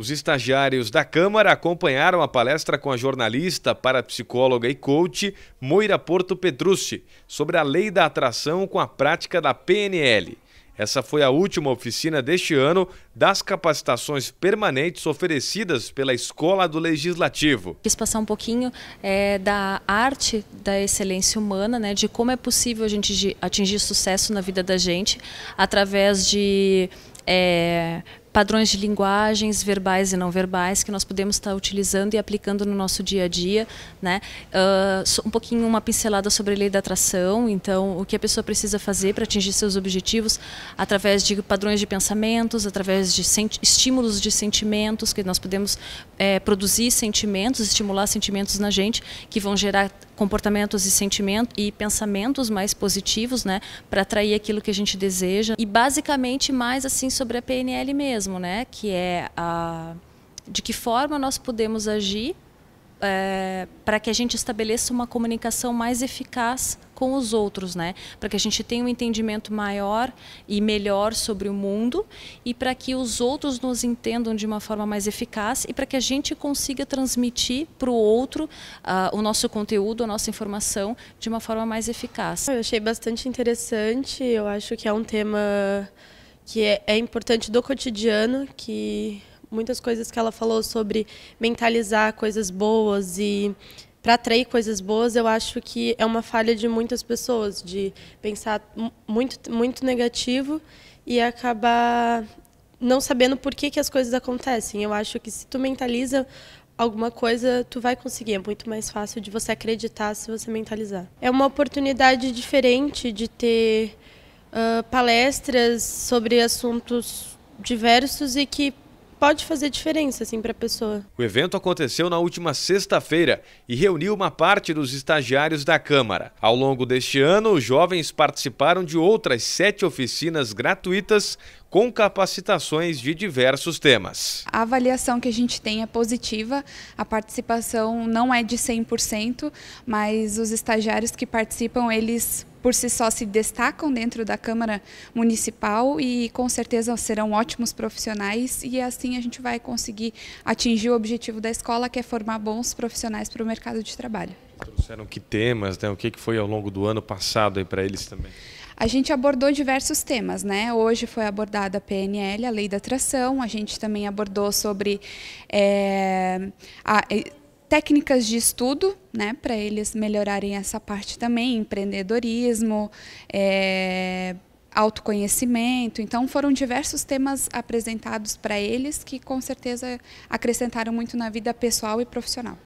Os estagiários da Câmara acompanharam a palestra com a jornalista, parapsicóloga e coach Moira Porto Petrusci sobre a lei da atração com a prática da PNL. Essa foi a última oficina deste ano das capacitações permanentes oferecidas pela Escola do Legislativo. Quis passar um pouquinho é, da arte da excelência humana, né, de como é possível a gente atingir sucesso na vida da gente através de é, padrões de linguagens verbais e não verbais que nós podemos estar utilizando e aplicando no nosso dia a dia, né? Uh, um pouquinho uma pincelada sobre a lei da atração, então o que a pessoa precisa fazer para atingir seus objetivos através de padrões de pensamentos, através de estímulos de sentimentos que nós podemos é, produzir sentimentos, estimular sentimentos na gente que vão gerar comportamentos e sentimentos e pensamentos mais positivos, né, para atrair aquilo que a gente deseja e basicamente mais assim sobre a PNL mesmo mesmo, né? Que é a, de que forma nós podemos agir é, para que a gente estabeleça uma comunicação mais eficaz com os outros, né? Para que a gente tenha um entendimento maior e melhor sobre o mundo e para que os outros nos entendam de uma forma mais eficaz e para que a gente consiga transmitir para o outro uh, o nosso conteúdo, a nossa informação de uma forma mais eficaz. Eu achei bastante interessante. Eu acho que é um tema que é, é importante do cotidiano, que muitas coisas que ela falou sobre mentalizar coisas boas e para atrair coisas boas, eu acho que é uma falha de muitas pessoas, de pensar muito, muito negativo e acabar não sabendo por que, que as coisas acontecem. Eu acho que se tu mentaliza alguma coisa, tu vai conseguir. É muito mais fácil de você acreditar se você mentalizar. É uma oportunidade diferente de ter uh, palestras sobre assuntos diversos e que pode fazer diferença assim para a pessoa. O evento aconteceu na última sexta-feira e reuniu uma parte dos estagiários da Câmara. Ao longo deste ano, os jovens participaram de outras sete oficinas gratuitas com capacitações de diversos temas. A avaliação que a gente tem é positiva, a participação não é de 100%, mas os estagiários que participam, eles por si só se destacam dentro da Câmara Municipal e com certeza serão ótimos profissionais e assim a gente vai conseguir atingir o objetivo da escola, que é formar bons profissionais para o mercado de trabalho. Trouxeram que temas, né? o que foi ao longo do ano passado para eles também? A gente abordou diversos temas, né? Hoje foi abordada a PNL, a lei da atração, a gente também abordou sobre é, a, técnicas de estudo, né, para eles melhorarem essa parte também, empreendedorismo, é, autoconhecimento. Então foram diversos temas apresentados para eles que com certeza acrescentaram muito na vida pessoal e profissional.